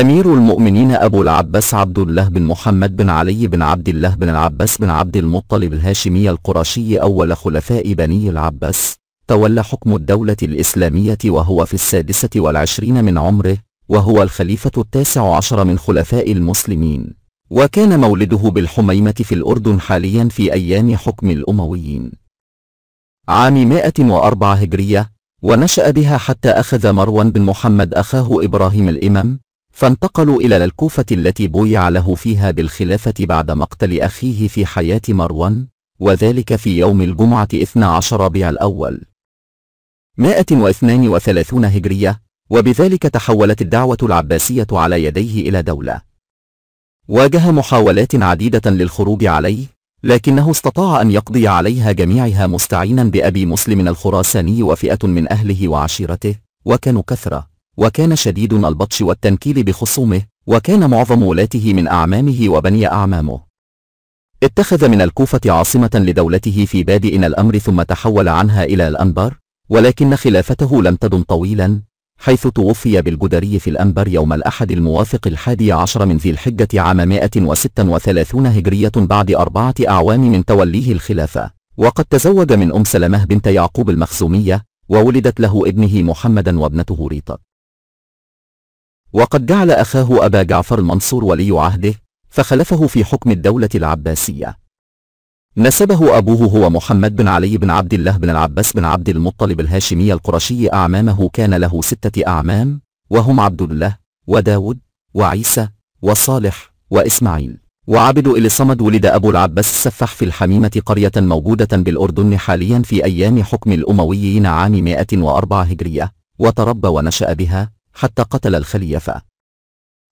أمير المؤمنين أبو العباس عبد الله بن محمد بن علي بن عبد الله بن العباس بن عبد المطلب الهاشمي القرشي أول خلفاء بني العباس تولى حكم الدولة الإسلامية وهو في السادسة والعشرين من عمره وهو الخليفة التاسع عشر من خلفاء المسلمين وكان مولده بالحميمة في الأردن حاليا في أيام حكم الأمويين عام 104 هجرية ونشأ بها حتى أخذ مروان بن محمد أخاه إبراهيم الإمام فانتقلوا إلى الكوفة التي بويع له فيها بالخلافة بعد مقتل أخيه في حياة مروان وذلك في يوم الجمعة 12 ربيع الأول 132 هجرية وبذلك تحولت الدعوة العباسية على يديه إلى دولة واجه محاولات عديدة للخروج عليه لكنه استطاع أن يقضي عليها جميعها مستعينا بأبي مسلم الخراساني وفئة من أهله وعشيرته وكانوا كثرة وكان شديد البطش والتنكيل بخصومه وكان معظم ولاته من أعمامه وبني أعمامه اتخذ من الكوفة عاصمة لدولته في بادئ الأمر ثم تحول عنها إلى الأنبر ولكن خلافته لم تدم طويلا حيث توفي بالجدري في الأنبر يوم الأحد الموافق الحادي عشر من ذي الحجة عام 136 هجرية بعد أربعة أعوام من توليه الخلافة وقد تزوج من أم سلمة بنت يعقوب المخزومية وولدت له ابنه محمدا وابنته ريطة وقد جعل أخاه أبا جعفر المنصور ولي عهده فخلفه في حكم الدولة العباسية نسبه أبوه هو محمد بن علي بن عبد الله بن العباس بن عبد المطلب الهاشمي القرشي أعمامه كان له ستة أعمام وهم عبد الله وداود وعيسى وصالح وإسماعيل وعبد إلي صمد ولد أبو العباس السفاح في الحميمة قرية موجودة بالأردن حاليا في أيام حكم الأمويين عام 104 هجرية وتربى ونشأ بها حتى قتل الخليفة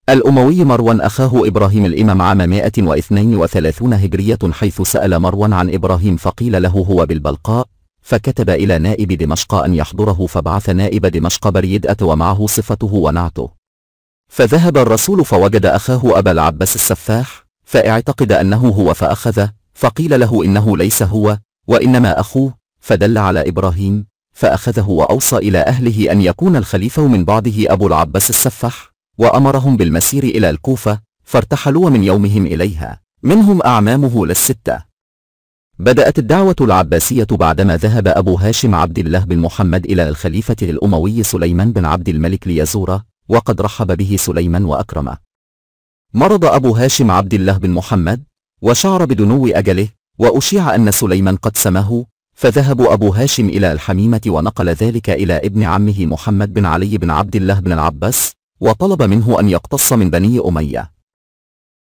الأموي مروان أخاه إبراهيم الإمام عام 132 هجرية حيث سأل مروان عن إبراهيم فقيل له هو بالبلقاء فكتب إلى نائب دمشق أن يحضره فبعث نائب دمشق بريدأة ومعه صفته ونعته فذهب الرسول فوجد أخاه أبا العباس السفاح فاعتقد أنه هو فأخذه فقيل له إنه ليس هو وإنما أخوه فدل على إبراهيم فأخذه وأوصى إلى أهله أن يكون الخليفة من بعده أبو العباس السفح وأمرهم بالمسير إلى الكوفة فارتحلوا ومن يومهم إليها منهم أعمامه للستة بدأت الدعوة العباسية بعدما ذهب أبو هاشم عبد الله بن محمد إلى الخليفة الأموي سليمان بن عبد الملك ليزوره وقد رحب به سليمان وأكرمه مرض أبو هاشم عبد الله بن محمد وشعر بدنو أجله وأشيع أن سليمان قد سماه فذهب أبو هاشم إلى الحميمة ونقل ذلك إلى ابن عمه محمد بن علي بن عبد الله بن العباس وطلب منه أن يقتص من بني أمية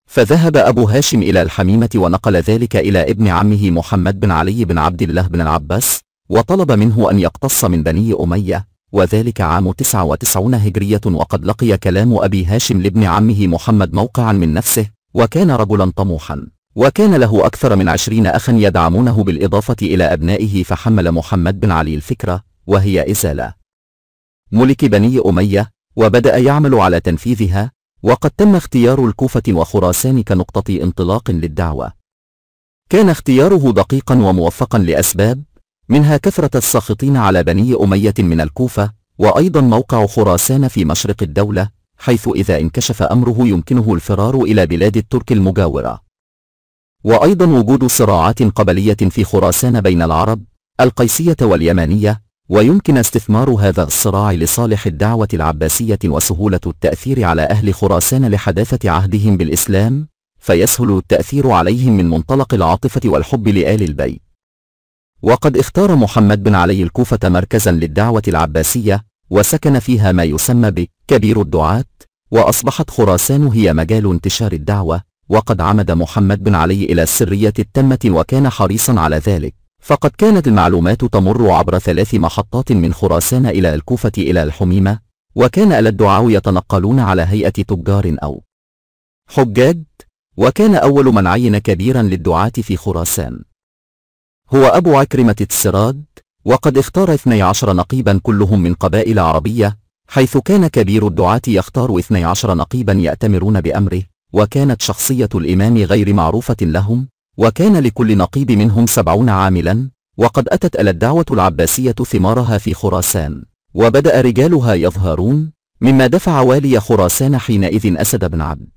فذهب أبو هاشم إلى الحميمة ونقل ذلك إلى ابن عمه محمد بن علي بن عبد الله بن العباس وطلب منه أن يقتص من بني أمية وذلك عام 99 هجرية وقد لقي كلام أبي هاشم لابن عمه محمد موقعا من نفسه وكان رجلا طموحا وكان له أكثر من عشرين أخا يدعمونه بالإضافة إلى أبنائه فحمل محمد بن علي الفكرة وهي إزالة ملك بني أمية وبدأ يعمل على تنفيذها وقد تم اختيار الكوفة وخراسان كنقطة انطلاق للدعوة كان اختياره دقيقا وموفقا لأسباب منها كثرة الساخطين على بني أمية من الكوفة وأيضا موقع خراسان في مشرق الدولة حيث إذا انكشف أمره يمكنه الفرار إلى بلاد الترك المجاورة وأيضا وجود صراعات قبلية في خراسان بين العرب القيسية واليمانية ويمكن استثمار هذا الصراع لصالح الدعوة العباسية وسهولة التأثير على أهل خراسان لحداثة عهدهم بالإسلام فيسهل التأثير عليهم من منطلق العاطفة والحب لآل البيت وقد اختار محمد بن علي الكوفة مركزا للدعوة العباسية وسكن فيها ما يسمى بكبير الدعاة وأصبحت خراسان هي مجال انتشار الدعوة وقد عمد محمد بن علي إلى السرية التامة وكان حريصا على ذلك فقد كانت المعلومات تمر عبر ثلاث محطات من خراسان إلى الكوفة إلى الحميمة وكان أهل الدعاء يتنقلون على هيئة تجار أو حجاج وكان أول من عين كبيرا للدعاة في خراسان هو أبو عكرمة السراد وقد اختار 12 نقيبا كلهم من قبائل عربية حيث كان كبير الدعاة يختار 12 نقيبا يأتمرون بأمره وكانت شخصية الإمام غير معروفة لهم وكان لكل نقيب منهم سبعون عاملا وقد أتت الدعوة العباسية ثمارها في خراسان وبدأ رجالها يظهرون مما دفع والي خراسان حينئذ أسد بن عبد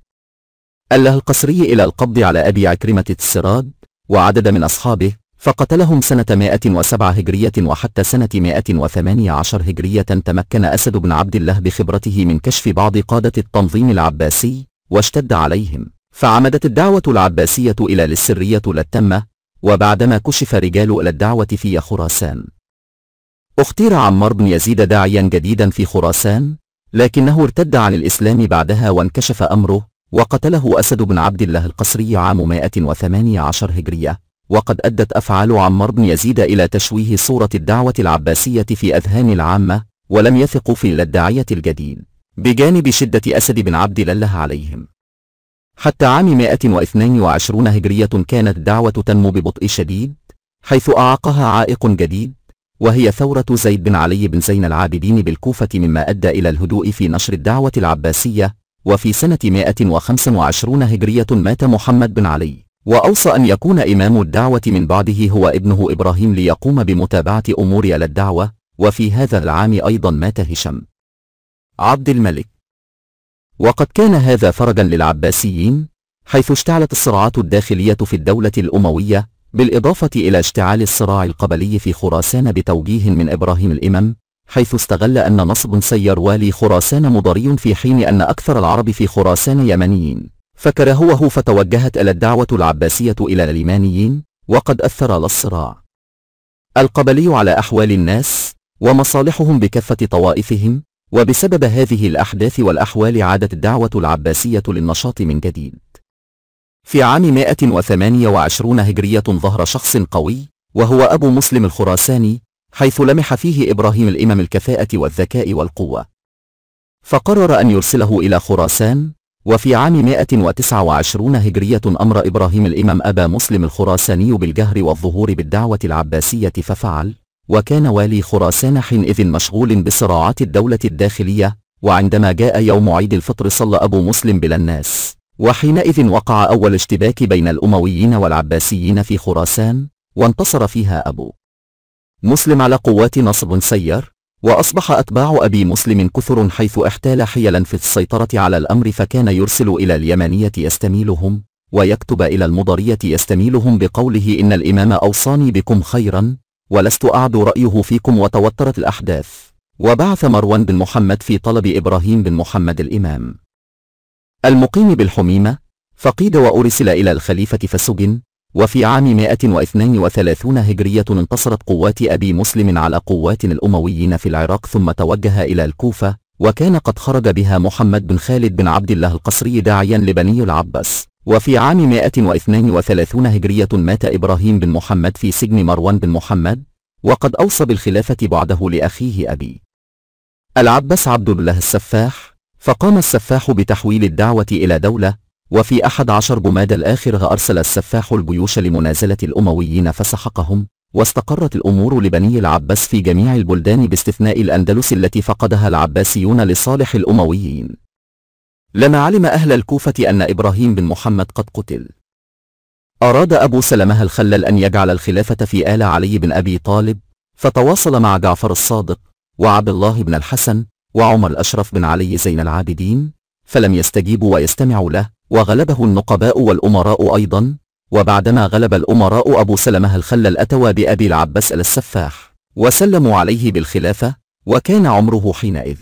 أله القسري إلى القبض على أبي عكرمة السراد وعدد من أصحابه فقتلهم سنة 107 هجرية وحتى سنة 118 هجرية تمكن أسد بن عبد الله بخبرته من كشف بعض قادة التنظيم العباسي واشتد عليهم فعمدت الدعوة العباسية إلى السرية للتمة وبعدما كشف رجال إلى الدعوة في خراسان اختير عمار بن يزيد داعيا جديدا في خراسان لكنه ارتد عن الإسلام بعدها وانكشف أمره وقتله أسد بن عبد الله القصري عام 118 هجرية وقد أدت أفعال عمار بن يزيد إلى تشويه صورة الدعوة العباسية في أذهان العامة ولم يثقوا في الداعية الجديد بجانب شدة أسد بن عبد الله عليهم حتى عام 122 هجرية كانت الدعوة تنمو ببطء شديد حيث أعاقها عائق جديد وهي ثورة زيد بن علي بن زين العابدين بالكوفة مما أدى إلى الهدوء في نشر الدعوة العباسية وفي سنة 125 هجرية مات محمد بن علي وأوصى أن يكون إمام الدعوة من بعده هو ابنه إبراهيم ليقوم بمتابعة أمور الدعوة وفي هذا العام أيضا مات هشام عبد الملك وقد كان هذا فرجا للعباسيين حيث اشتعلت الصراعات الداخلية في الدولة الأموية بالإضافة إلى اشتعال الصراع القبلي في خراسان بتوجيه من إبراهيم الإمام حيث استغل أن نصب سير والي خراسان مضري في حين أن أكثر العرب في خراسان يمنيين فكرهوه فتوجهت إلى الدعوة العباسية إلى اليمانيين وقد أثر للصراع الصراع القبلي على أحوال الناس ومصالحهم بكافة طوائفهم وبسبب هذه الأحداث والأحوال عادت الدعوة العباسية للنشاط من جديد في عام 128 هجرية ظهر شخص قوي وهو أبو مسلم الخراساني حيث لمح فيه إبراهيم الإمام الكفاءة والذكاء والقوة فقرر أن يرسله إلى خراسان وفي عام 129 هجرية أمر إبراهيم الإمام أبا مسلم الخراساني بالجهر والظهور بالدعوة العباسية ففعل وكان والي خراسان حينئذ مشغول بصراعات الدولة الداخلية وعندما جاء يوم عيد الفطر صلى أبو مسلم بلا الناس وحينئذ وقع أول اشتباك بين الأمويين والعباسيين في خراسان وانتصر فيها أبو مسلم على قوات نصب سير وأصبح أتباع أبي مسلم كثر حيث احتال حيلا في السيطرة على الأمر فكان يرسل إلى اليمنية يستميلهم ويكتب إلى المضرية يستميلهم بقوله إن الإمام أوصاني بكم خيرا ولست أعد رأيه فيكم وتوترت الأحداث وبعث مروان بن محمد في طلب إبراهيم بن محمد الإمام المقيم بالحميمة فقيد وأرسل إلى الخليفة فسجن وفي عام 132 هجرية انتصرت قوات أبي مسلم على قوات الأمويين في العراق ثم توجه إلى الكوفة وكان قد خرج بها محمد بن خالد بن عبد الله القصري داعيا لبني العباس وفي عام 132 هجرية مات إبراهيم بن محمد في سجن مروان بن محمد وقد أوصى بالخلافة بعده لأخيه أبي العباس عبد الله السفاح فقام السفاح بتحويل الدعوة إلى دولة وفي أحد عشر جماد الآخر أرسل السفاح الجيوش لمنازلة الأمويين فسحقهم واستقرت الأمور لبني العباس في جميع البلدان باستثناء الأندلس التي فقدها العباسيون لصالح الأمويين لما علم أهل الكوفة أن إبراهيم بن محمد قد قتل أراد أبو سلمة الخلل أن يجعل الخلافة في آل علي بن أبي طالب فتواصل مع جعفر الصادق وعبد الله بن الحسن وعمر الأشرف بن علي زين العابدين فلم يستجيبوا ويستمعوا له وغلبه النقباء والأمراء أيضا وبعدما غلب الأمراء أبو سلمة الخلل أتوا بأبي العباس السفاح وسلموا عليه بالخلافة وكان عمره حينئذ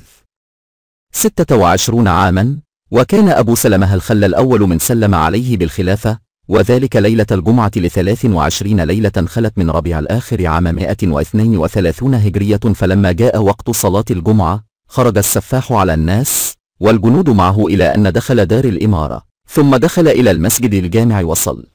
26 عاما وكان أبو سلمة الخل الأول من سلم عليه بالخلافة وذلك ليلة الجمعة لثلاث وعشرين ليلة خلت من ربيع الآخر عام 132 هجرية فلما جاء وقت صلاة الجمعة خرج السفاح على الناس والجنود معه إلى أن دخل دار الإمارة ثم دخل إلى المسجد الجامع وصل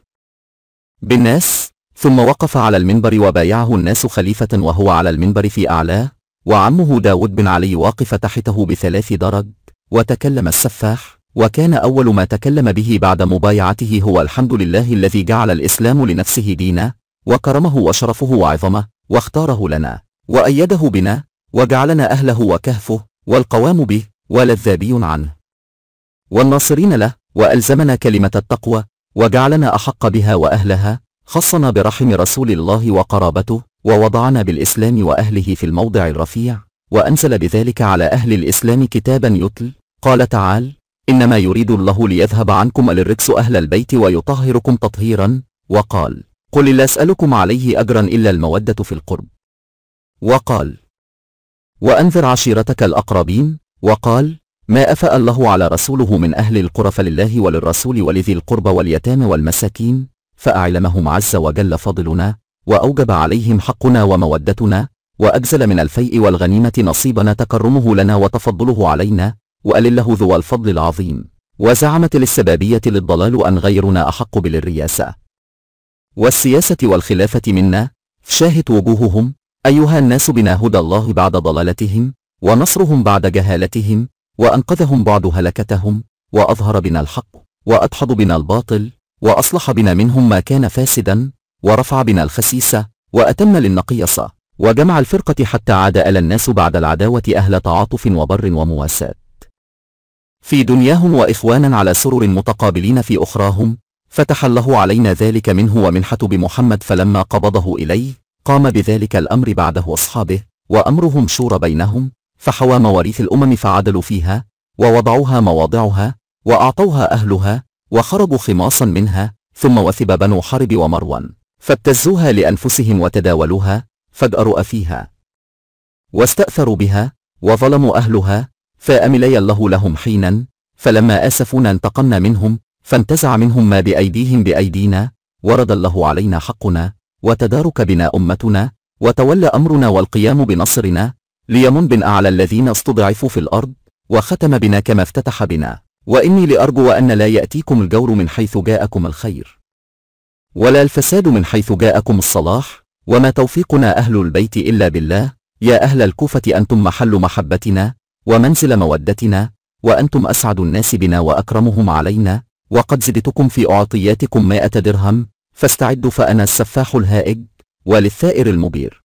بالناس ثم وقف على المنبر وبايعه الناس خليفة وهو على المنبر في أعلاه وعمه داود بن علي واقف تحته بثلاث درج وتكلم السفاح وكان أول ما تكلم به بعد مبايعته هو الحمد لله الذي جعل الإسلام لنفسه دينا وكرمه وشرفه وعظمه واختاره لنا وأيده بنا وجعلنا أهله وكهفه والقوام به ولذابي عنه والناصرين له وألزمنا كلمة التقوى وجعلنا أحق بها وأهلها خصنا برحم رسول الله وقرابته ووضعنا بالإسلام وأهله في الموضع الرفيع وأنزل بذلك على أهل الإسلام كتابا يتل قال تعالى إنما يريد الله ليذهب عنكم الرجس أهل البيت ويطهركم تطهيرا وقال قل لا أسألكم عليه أجرا إلا المودة في القرب وقال وأنذر عشيرتك الأقربين وقال ما أفاء الله على رسوله من أهل القرى فلله وللرسول ولذي القرب واليتامى والمساكين فأعلمهم عز وجل فضلنا وأوجب عليهم حقنا ومودتنا وأجزل من الفيء والغنيمة نصيبنا تكرمه لنا وتفضله علينا وألله ذو الفضل العظيم وزعمت للسبابية للضلال أن غيرنا أحق بالرياسة والسياسة والخلافة منا شاهد وجوههم أيها الناس بنا هدى الله بعد ضلالتهم ونصرهم بعد جهالتهم وأنقذهم بعد هلكتهم وأظهر بنا الحق وأدحض بنا الباطل وأصلح بنا منهم ما كان فاسدا ورفع بنا الخسيسة وأتم للنقيصة وجمع الفرقة حتى عاد ألا الناس بعد العداوة أهل تعاطف وبر ومواساة في دنياهم وإخوانا على سرر متقابلين في أخراهم فتح الله علينا ذلك منه ومنحة بمحمد فلما قبضه إليه قام بذلك الأمر بعده أصحابه وأمرهم شورى بينهم فحوى مواريث الأمم فعدلوا فيها ووضعوها مواضعها وأعطوها أهلها وخربوا خماصا منها ثم وثب بنو حرب ومروان فابتزوها لأنفسهم وتداولوها فجأروا فيها واستأثروا بها وظلموا أهلها فأملي الله لهم حينا فلما أسفونا انتقمنا منهم فانتزع منهم ما بأيديهم بأيدينا ورد الله علينا حقنا وتدارك بنا أمتنا وتولى أمرنا والقيام بنصرنا ليمن بن أعلى الذين استضعفوا في الأرض وختم بنا كما افتتح بنا وإني لأرجو أن لا يأتيكم الجور من حيث جاءكم الخير ولا الفساد من حيث جاءكم الصلاح وما توفيقنا أهل البيت إلا بالله يا أهل الكوفة أنتم محل محبتنا ومنزل مودتنا وأنتم أسعد الناس بنا وأكرمهم علينا وقد زدتكم في أعطياتكم مائة درهم فاستعدوا فأنا السفاح الهائج وللثائر المبير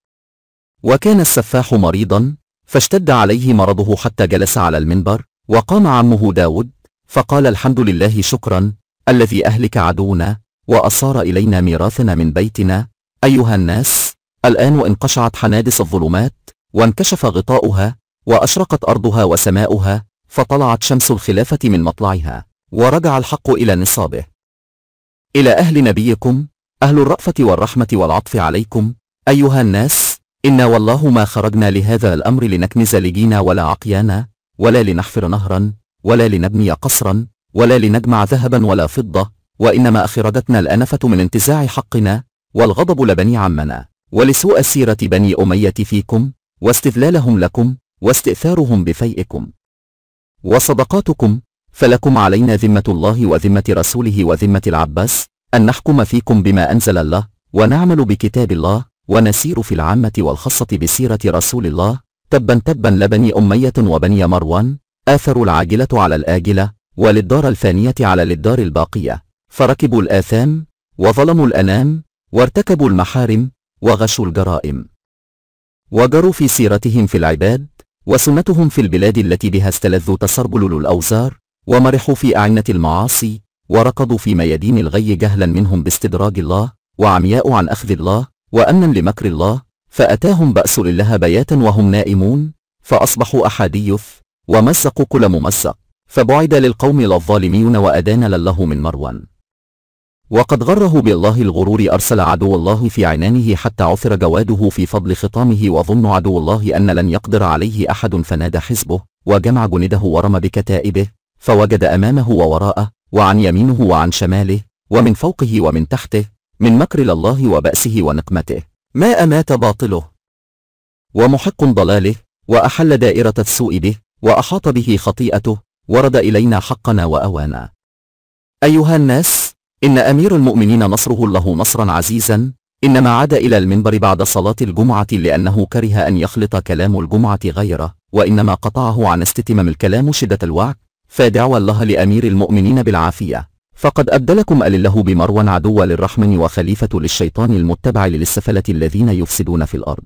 وكان السفاح مريضا فاشتد عليه مرضه حتى جلس على المنبر وقام عمه داود فقال الحمد لله شكرا الذي أهلك عدونا وأصار إلينا ميراثنا من بيتنا أيها الناس الآن وإن قشعت حنادس الظلمات وانكشف غطاؤها وأشرقت أرضها وسماؤها فطلعت شمس الخلافة من مطلعها ورجع الحق إلى نصابه إلى أهل نبيكم أهل الرأفة والرحمة والعطف عليكم أيها الناس إنا والله ما خرجنا لهذا الأمر لنكنز لجينا ولا عقيانا ولا لنحفر نهرا ولا لنبني قصرا ولا لنجمع ذهبا ولا فضة وإنما أخرجتنا الأنفة من انتزاع حقنا والغضب لبني عمنا ولسوء سيرة بني أمية فيكم واستذلالهم لكم واستئثارهم بفيئكم وصدقاتكم فلكم علينا ذمة الله وذمة رسوله وذمة العباس أن نحكم فيكم بما أنزل الله ونعمل بكتاب الله ونسير في العامة والخاصة بسيرة رسول الله تبا تبا لبني أمية وبني مروان آثروا العاجلة على الآجلة وللدار الفانية على للدار الباقية فركبوا الآثام وظلموا الأنام وارتكبوا المحارم وغشوا الجرائم وجروا في سيرتهم في العباد وسنتهم في البلاد التي بها استلذوا تسربل الأوزار ومرحوا في أعنة المعاصي وركضوا في ميادين الغي جهلا منهم باستدراج الله وعمياء عن أخذ الله وأمنا لمكر الله فأتاهم بأس لله بياتا وهم نائمون فأصبحوا أحاديث ومزقوا كل ممزق فبعد للقوم للظالمين وأدان لله من مروان وقد غره بالله الغرور أرسل عدو الله في عنانه حتى عثر جواده في فضل خطامه وظن عدو الله أن لن يقدر عليه أحد فنادى حزبه وجمع جنده ورمى بكتائبه فوجد أمامه ووراءه وعن يمينه وعن شماله ومن فوقه ومن تحته من مكر الله وبأسه ونقمته ما أمات باطله ومحق ضلاله وأحل دائرة السوء به وأحاط به خطيئته ورد إلينا حقنا وأوانا أيها الناس إن أمير المؤمنين نصره الله نصرا عزيزا إنما عاد إلى المنبر بعد صلاة الجمعة لأنه كره أن يخلط كلام الجمعة غيره وإنما قطعه عن استتمام الكلام شدة الوعك فدعوا الله لأمير المؤمنين بالعافية فقد أبدلكم أل الله بمروى عدو للرحمن وخليفة للشيطان المتبع للسفلة الذين يفسدون في الأرض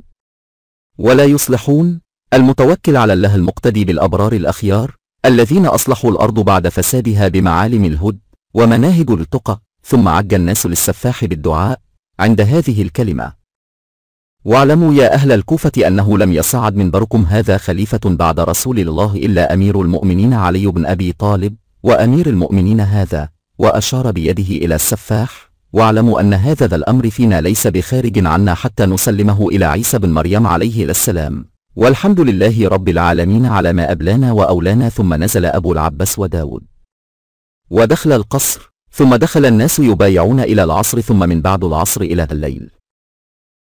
ولا يصلحون المتوكل على الله المقتدي بالأبرار الأخيار الذين أصلحوا الأرض بعد فسادها بمعالم الهد ومناهج التقى ثم عج الناس للسفاح بالدعاء عند هذه الكلمة واعلموا يا أهل الكوفة أنه لم يصعد منبركم هذا خليفة بعد رسول الله إلا أمير المؤمنين علي بن أبي طالب وأمير المؤمنين هذا وأشار بيده إلى السفاح واعلموا أن هذا ذا الأمر فينا ليس بخارج عنا حتى نسلمه إلى عيسى بن مريم عليه السلام والحمد لله رب العالمين على ما أبلانا وأولانا ثم نزل أبو العباس وداود ودخل القصر ثم دخل الناس يبايعون إلى العصر ثم من بعد العصر إلى الليل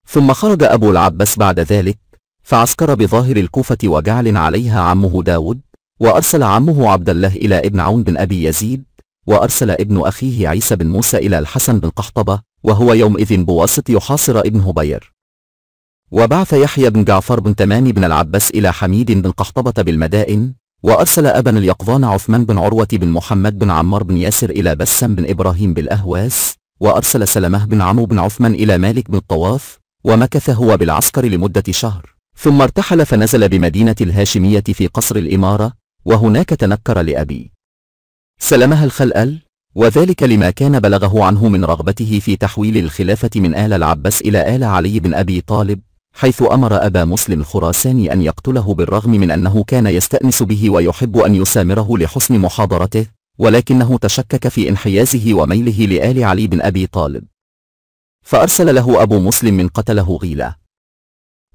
ثم خرج أبو العباس بعد ذلك فعسكر بظاهر الكوفة وجعل عليها عمه داود وأرسل عمه عبد الله إلى ابن عون بن أبي يزيد وأرسل ابن أخيه عيسى بن موسى إلى الحسن بن قحطبة وهو يومئذ بواسط يحاصر ابن هبير وبعث يحيى بن جعفر بن تمام بن العباس إلى حميد بن قحطبة بالمدائن وأرسل أبا اليقظان عثمان بن عروة بن محمد بن عمار بن ياسر إلى بسام بن إبراهيم بالأهواس وأرسل سلمه بن عمو بن عثمان إلى مالك بن الطواف ومكث هو بالعسكر لمدة شهر ثم ارتحل فنزل بمدينة الهاشمية في قصر الإمارة وهناك تنكر لأبي سلمها الخلأل وذلك لما كان بلغه عنه من رغبته في تحويل الخلافة من آل العباس إلى آل علي بن أبي طالب حيث أمر أبا مسلم الخراساني أن يقتله بالرغم من أنه كان يستأنس به ويحب أن يسامره لحسن محاضرته ولكنه تشكك في انحيازه وميله لآل علي بن أبي طالب فأرسل له أبو مسلم من قتله غيلة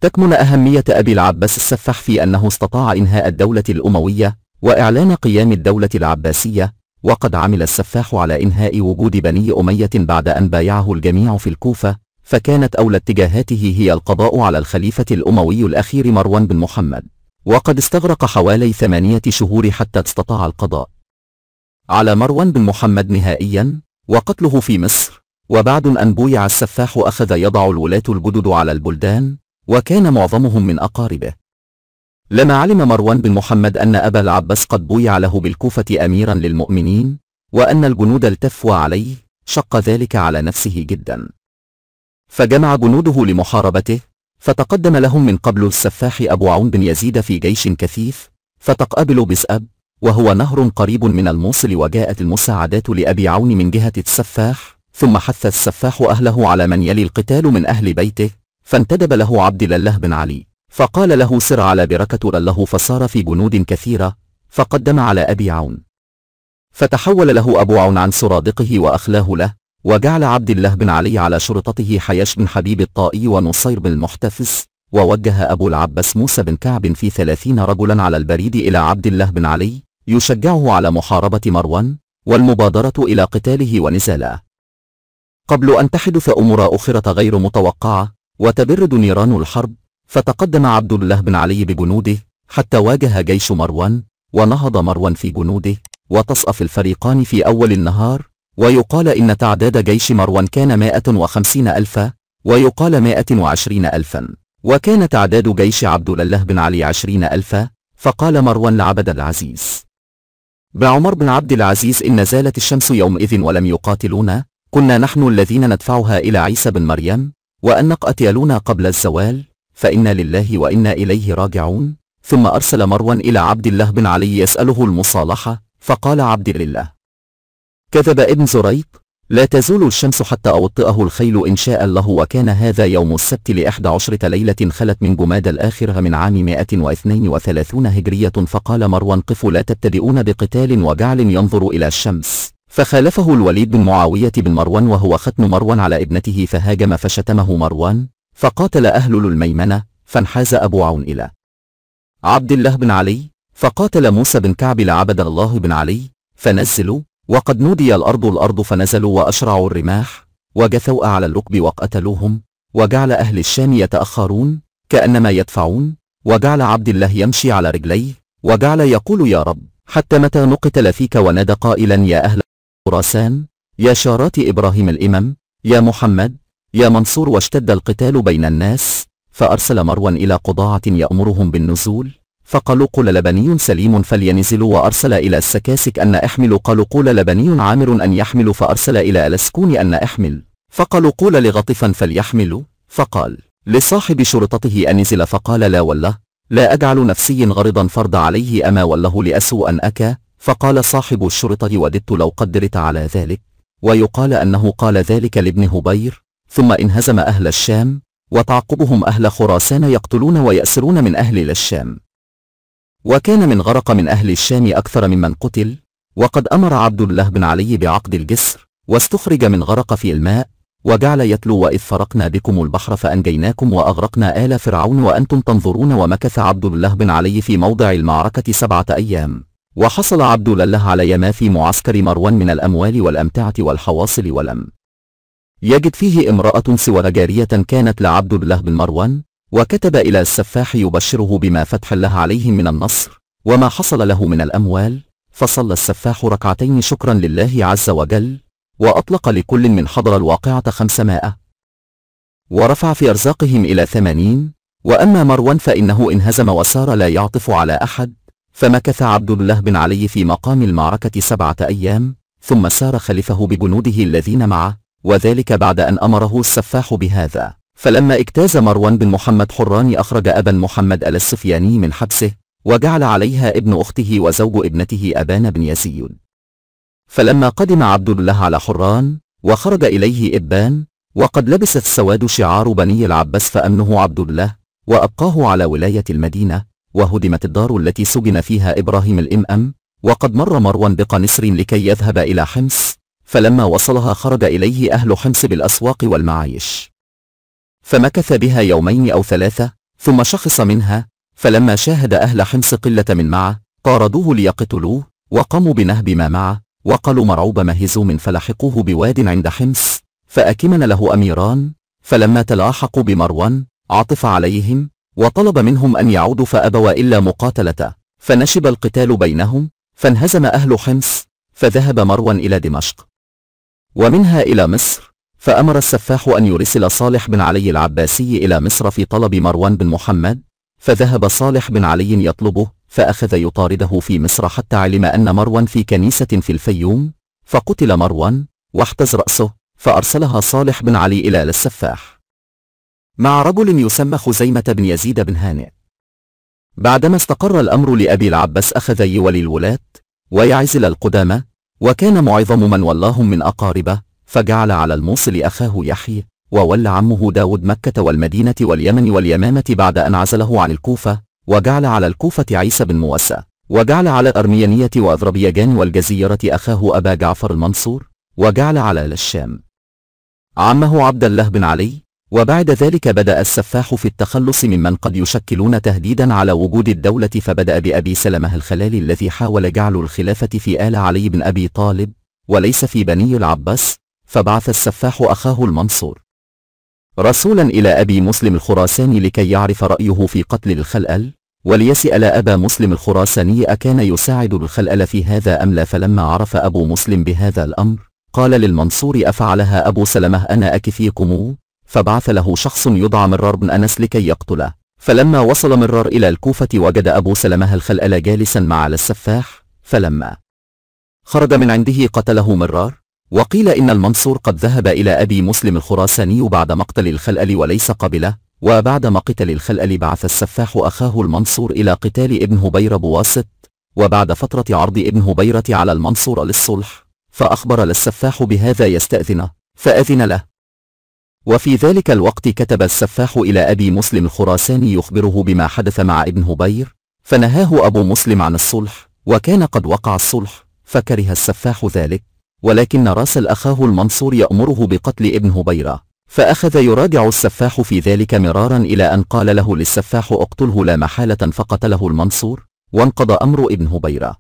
تكمن أهمية أبي العباس السفاح في أنه استطاع إنهاء الدولة الأموية وإعلان قيام الدولة العباسية وقد عمل السفاح على إنهاء وجود بني أمية بعد أن بايعه الجميع في الكوفة فكانت أولى اتجاهاته هي القضاء على الخليفة الأموي الأخير مروان بن محمد وقد استغرق حوالي ثمانية شهور حتى استطاع القضاء على مروان بن محمد نهائيا وقتله في مصر وبعد أن بويع السفاح أخذ يضع الولاة الجدد على البلدان وكان معظمهم من أقاربه لما علم مروان بن محمد أن أبا العباس قد بويع له بالكوفة أميرا للمؤمنين وأن الجنود التفوا عليه شق ذلك على نفسه جدا فجمع جنوده لمحاربته فتقدم لهم من قبل السفاح أبو عون بن يزيد في جيش كثيف فتقابل بسأب وهو نهر قريب من الموصل وجاءت المساعدات لأبي عون من جهة السفاح ثم حث السفاح أهله على من يلي القتال من أهل بيته فانتدب له عبد الله بن علي فقال له سر على بركة الله فصار في جنود كثيرة فقدم على أبي عون فتحول له أبو عون عن سرادقه وأخلاه له وجعل عبد الله بن علي على شرطته حياش بن حبيب الطائي ونصير بن المحتفس ووجه أبو العباس موسى بن كعب في ثلاثين رجلا على البريد إلى عبد الله بن علي يشجعه على محاربة مروان والمبادرة إلى قتاله ونزاله قبل أن تحدث أمور أخرى غير متوقعة وتبرد نيران الحرب فتقدم عبد الله بن علي بجنوده حتى واجه جيش مروان ونهض مروان في جنوده وتصأف الفريقان في أول النهار ويقال إن تعداد جيش مروان كان 150 ألفا ويقال 120 ألفا وكان تعداد جيش عبد الله بن علي 20 ألفا فقال مروان لعبد العزيز بعمر بن عبد العزيز إن زالت الشمس يومئذ ولم يقاتلونا كنا نحن الذين ندفعها إلى عيسى بن مريم وأن نقأتلونا قبل الزوال فإنا لله وإنا إليه راجعون ثم أرسل مروان إلى عبد الله بن علي يسأله المصالحة فقال عبد الله كتب ابن زريط لا تزول الشمس حتى أوطئه الخيل إن شاء الله وكان هذا يوم السبت لإحدى عشرة ليلة خلت من جماد الآخرة من عام 132 هجرية فقال مروان قفوا لا تبتدئون بقتال وجعل ينظر إلى الشمس فخالفه الوليد بن معاوية بن مروان وهو ختم مروان على ابنته فهاجم فشتمه مروان فقاتل أهل الميمنة فانحاز أبو عون إلى عبد الله بن علي فقاتل موسى بن كعب لعبد الله بن علي فنزلوا وقد نودي الأرض الأرض فنزلوا وأشرعوا الرماح وجثوا على اللقب وقتلوهم وجعل أهل الشام يتأخرون كأنما يدفعون وجعل عبد الله يمشي على رجليه وجعل يقول يا رب حتى متى نقتل فيك ونادى قائلا يا أهل خراسان يا شارات إبراهيم الإمام يا محمد يا منصور واشتد القتال بين الناس فأرسل مروا إلى قضاعة يأمرهم بالنزول فقلقل لبني سليم فلينزل وأرسل إلى السكاسك أن أحمل قول لبني عامر أن يحمل فأرسل إلى الأسكون أن أحمل قول لغطفا فليحمل فقال لصاحب شرطته أن نزل فقال لا والله لا أجعل نفسي غرضا فرض عليه أما والله لأسوء أن أكى فقال صاحب الشرطة وددت لو قدرت على ذلك ويقال أنه قال ذلك لابن هبير ثم انهزم أهل الشام وتعقبهم أهل خراسان يقتلون ويأسرون من أهل الشام وكان من غرق من أهل الشام أكثر ممن قتل وقد أمر عبد الله بن علي بعقد الجسر واستخرج من غرق في الماء وجعل يتلو وإذ فرقنا بكم البحر فأنجيناكم وأغرقنا آل فرعون وأنتم تنظرون ومكث عبد الله بن علي في موضع المعركة سبعة أيام وحصل عبد الله على ما في معسكر مروان من الأموال والأمتعة والحواصل ولم يجد فيه امرأة سوى جارية كانت لعبد الله بن مروان وكتب إلى السفاح يبشره بما فتح الله عليه من النصر وما حصل له من الأموال فصلى السفاح ركعتين شكرا لله عز وجل وأطلق لكل من حضر الواقعة خمسمائة ورفع في أرزاقهم إلى ثمانين وأما مروان فإنه انهزم وسار لا يعطف على أحد فمكث عبد الله بن علي في مقام المعركة سبعة أيام ثم سار خلفه بجنوده الذين معه وذلك بعد أن أمره السفاح بهذا فلما اجتاز مروان بن محمد حراني أخرج أبا محمد آل السفياني من حبسه وجعل عليها ابن أخته وزوج ابنته أبان بن يزيد فلما قدم عبد الله على حران وخرج إليه إبان وقد لبس السواد شعار بني العباس فأمنه عبد الله وأبقاه على ولاية المدينة وهدمت الدار التي سجن فيها إبراهيم الإمأم وقد مر مروان بقنصر لكي يذهب إلى حمص فلما وصلها خرج إليه أهل حمص بالأسواق والمعايش فمكث بها يومين أو ثلاثة ثم شخص منها فلما شاهد أهل حمص قلة من معه طاردوه ليقتلوه وقاموا بنهب ما معه وقالوا مرعوب مهزوم فلحقوه بواد عند حمص فأكمن له أميران فلما تلاحقوا بمروان عطف عليهم وطلب منهم أن يعودوا فأبوا إلا مقاتلته فنشب القتال بينهم فانهزم أهل حمص فذهب مروان إلى دمشق ومنها إلى مصر فأمر السفاح أن يرسل صالح بن علي العباسي إلى مصر في طلب مروان بن محمد فذهب صالح بن علي يطلبه فأخذ يطارده في مصر حتى علم أن مروان في كنيسة في الفيوم فقتل مروان واحتز رأسه فأرسلها صالح بن علي إلى السفاح مع رجل يسمى خزيمة بن يزيد بن هانئ بعدما استقر الأمر لأبي العباس أخذ يولي الولاة ويعزل القدامى وكان معظم من ولاهم من أقاربه فجعل على الموصل أخاه يحيى وولى عمه داود مكة والمدينة واليمن واليمامة بعد أن عزله عن الكوفة وجعل على الكوفة عيسى بن موسى وجعل على الأرميانية وأذربيجان والجزيرة أخاه أبا جعفر المنصور وجعل على الشام عمه عبد الله بن علي وبعد ذلك بدأ السفاح في التخلص ممن قد يشكلون تهديدا على وجود الدولة فبدأ بأبي سلمة الخلالي الذي حاول جعل الخلافة في آل علي بن أبي طالب وليس في بني العباس فبعث السفاح أخاه المنصور رسولا إلى أبي مسلم الخراساني لكي يعرف رأيه في قتل الخلأل وليسأل أبا مسلم الخراساني أكان يساعد الخلأل في هذا أم لا فلما عرف أبو مسلم بهذا الأمر قال للمنصور أفعلها أبو سلمة أنا أكفيكم فبعث له شخص يدعى مرار بن أنس لكي يقتله فلما وصل مرار إلى الكوفة وجد أبو سلمة الخلأل جالسا مع السفاح فلما خرج من عنده قتله مرار وقيل إن المنصور قد ذهب إلى أبي مسلم الخراساني بعد مقتل الخلأل وليس قبله وبعد مقتل الخلأل بعث السفاح أخاه المنصور إلى قتال ابن هبير بواسط وبعد فترة عرض ابن هبيرة على المنصور للصلح فأخبر للسفاح بهذا يستأذنه فأذن له وفي ذلك الوقت كتب السفاح إلى أبي مسلم الخراساني يخبره بما حدث مع ابن هبير فنهاه أبو مسلم عن الصلح وكان قد وقع الصلح فكره السفاح ذلك ولكن راسل أخاه المنصور يأمره بقتل ابن هبيرة فأخذ يرادع السفاح في ذلك مرارا إلى أن قال له للسفاح اقتله لا محالة فقتله المنصور وانقضى أمر ابن هبيرة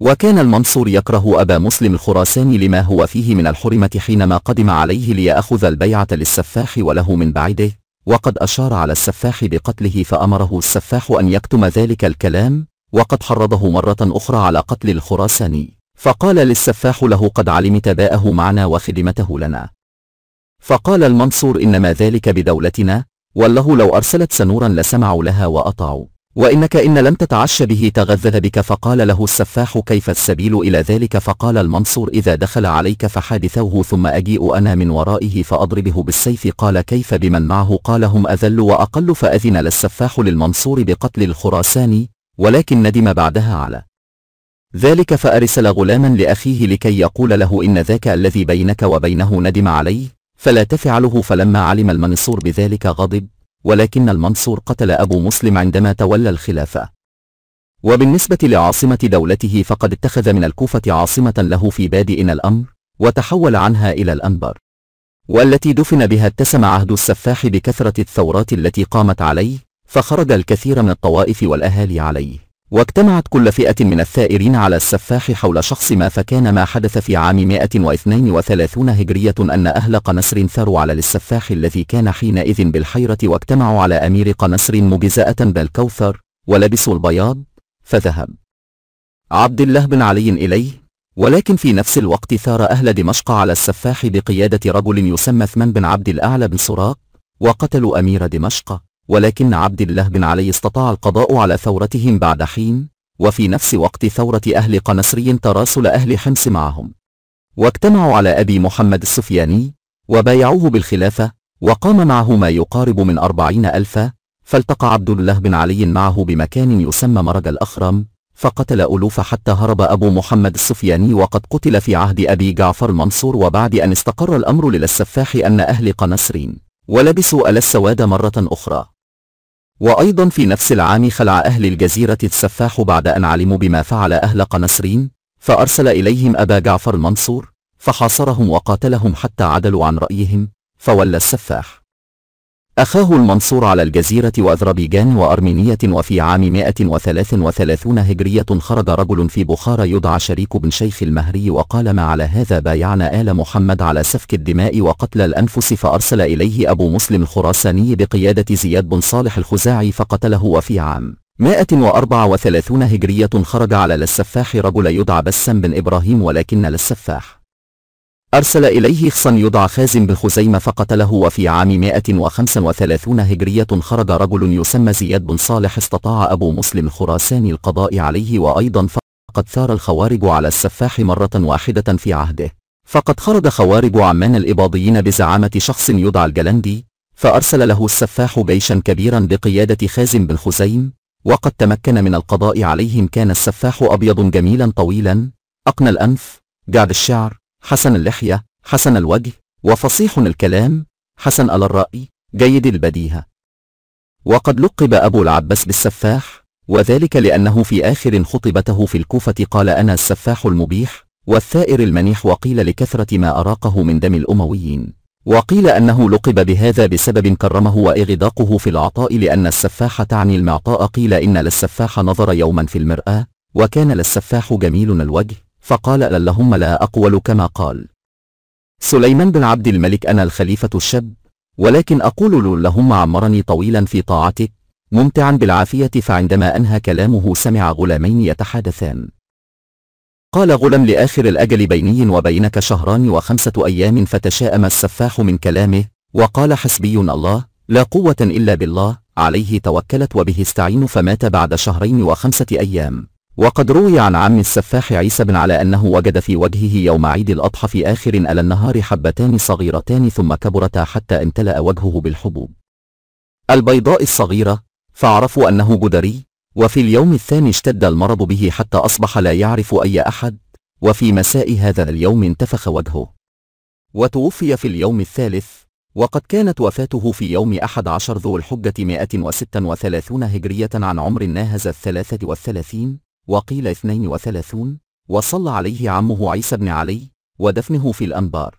وكان المنصور يكره أبا مسلم الخراساني لما هو فيه من الحرمة حينما قدم عليه ليأخذ البيعة للسفاح وله من بعده وقد أشار على السفاح بقتله فأمره السفاح أن يكتم ذلك الكلام وقد حرضه مرة أخرى على قتل الخراساني فقال للسفاح له قد علمت داءه معنا وخدمته لنا فقال المنصور إنما ذلك بدولتنا والله لو أرسلت سنورا لسمعوا لها وأطاعوا وإنك إن لم تتعش به تغذذ بك فقال له السفاح كيف السبيل إلى ذلك فقال المنصور إذا دخل عليك فحادثوه ثم أجيء أنا من ورائه فأضربه بالسيف قال كيف بمن معه قال هم أذل وأقل فأذن للسفاح للمنصور بقتل الخراساني ولكن ندم بعدها على ذلك فأرسل غلاما لأخيه لكي يقول له إن ذاك الذي بينك وبينه ندم عليه فلا تفعله فلما علم المنصور بذلك غضب ولكن المنصور قتل أبو مسلم عندما تولى الخلافة وبالنسبة لعاصمة دولته فقد اتخذ من الكوفة عاصمة له في بادئ الأمر وتحول عنها إلى الأنبر والتي دفن بها اتسم عهد السفاح بكثرة الثورات التي قامت عليه فخرج الكثير من الطوائف والأهالي عليه واجتمعت كل فئة من الثائرين على السفاح حول شخص ما فكان ما حدث في عام 132 هجرية أن أهل قنصر ثاروا على السفاح الذي كان حينئذ بالحيرة واجتمعوا على أمير قنصر مجزاءة بالكوثر ولبسوا البياض فذهب عبد الله بن علي إليه ولكن في نفس الوقت ثار أهل دمشق على السفاح بقيادة رجل يسمى ثمن بن عبد الأعلى بن سراق وقتلوا أمير دمشق ولكن عبد الله بن علي استطاع القضاء على ثورتهم بعد حين وفي نفس وقت ثورة أهل قنصري تراسل أهل حمص معهم واجتمعوا على أبي محمد السفياني وبايعوه بالخلافة وقام معه ما يقارب من أربعين ألفا فالتقى عبد الله بن علي معه بمكان يسمى مرج الأخرم فقتل ألوف حتى هرب أبو محمد السفياني وقد قتل في عهد أبي جعفر المنصور وبعد أن استقر الأمر للسفاح أن أهل قنصرين ولبسوا أل السواد مرة أخرى وأيضا في نفس العام خلع أهل الجزيرة السفاح بعد أن علموا بما فعل أهل قنسرين فأرسل إليهم أبا جعفر المنصور فحاصرهم وقاتلهم حتى عدلوا عن رأيهم فولى السفاح أخاه المنصور على الجزيرة وأذربيجان وأرمينية وفي عام 133 هجرية خرج رجل في بخارى يدعى شريك بن شيخ المهري وقال ما على هذا بايعنا آل محمد على سفك الدماء وقتل الأنفس فأرسل إليه أبو مسلم الخراساني بقيادة زياد بن صالح الخزاعي فقتله وفي عام 134 هجرية خرج على للسفاح رجل يدعى بسام بن إبراهيم ولكن للسفاح أرسل إليه خصا يدعى خازم بن خزيمة فقتله وفي عام 135 هجرية خرج رجل يسمى زياد بن صالح استطاع أبو مسلم الخراساني القضاء عليه وأيضا فقد ثار الخوارج على السفاح مرة واحدة في عهده فقد خرج خوارج عمان الإباضيين بزعامة شخص يدعى الجلندي فأرسل له السفاح جيشا كبيرا بقيادة خازم بن خزيم وقد تمكن من القضاء عليهم كان السفاح أبيض جميلا طويلا أقنى الأنف جعد الشعر حسن اللحية حسن الوجه وفصيح الكلام حسن على الرأي جيد البديهة وقد لقب أبو العباس بالسفاح وذلك لأنه في آخر خطبته في الكوفة قال أنا السفاح المبيح والثائر المنيح وقيل لكثرة ما أراقه من دم الأمويين وقيل أنه لقب بهذا بسبب كرمه وإغداقه في العطاء لأن السفاح تعني المعطاء قيل إن للسفاح نظر يوما في المرآة وكان للسفاح جميل الوجه فقال اللهم لا أقول كما قال سليمان بن عبد الملك أنا الخليفة الشاب ولكن أقول اللهم عمرني طويلا في طاعتك ممتعا بالعافية فعندما أنهى كلامه سمع غلامين يتحادثان قال غلام لآخر الأجل بيني وبينك شهران وخمسة أيام فتشاءم السفاح من كلامه وقال حسبي الله لا قوة إلا بالله عليه توكلت وبه استعين فمات بعد شهرين وخمسة أيام وقد روي عن عم السفاح عيسى بن على أنه وجد في وجهه يوم عيد الأضحى في آخر ألا النهار حبتان صغيرتان ثم كبرتا حتى امتلأ وجهه بالحبوب البيضاء الصغيرة فعرفوا أنه جدري وفي اليوم الثاني اشتد المرض به حتى أصبح لا يعرف أي أحد وفي مساء هذا اليوم انتفخ وجهه وتوفي في اليوم الثالث وقد كانت وفاته في يوم أحد عشر ذو الحجة 136 هجرية عن عمر ناهز الثلاثة والثلاثين وقيل 32 وصلى عليه عمه عيسى بن علي ودفنه في الأنبار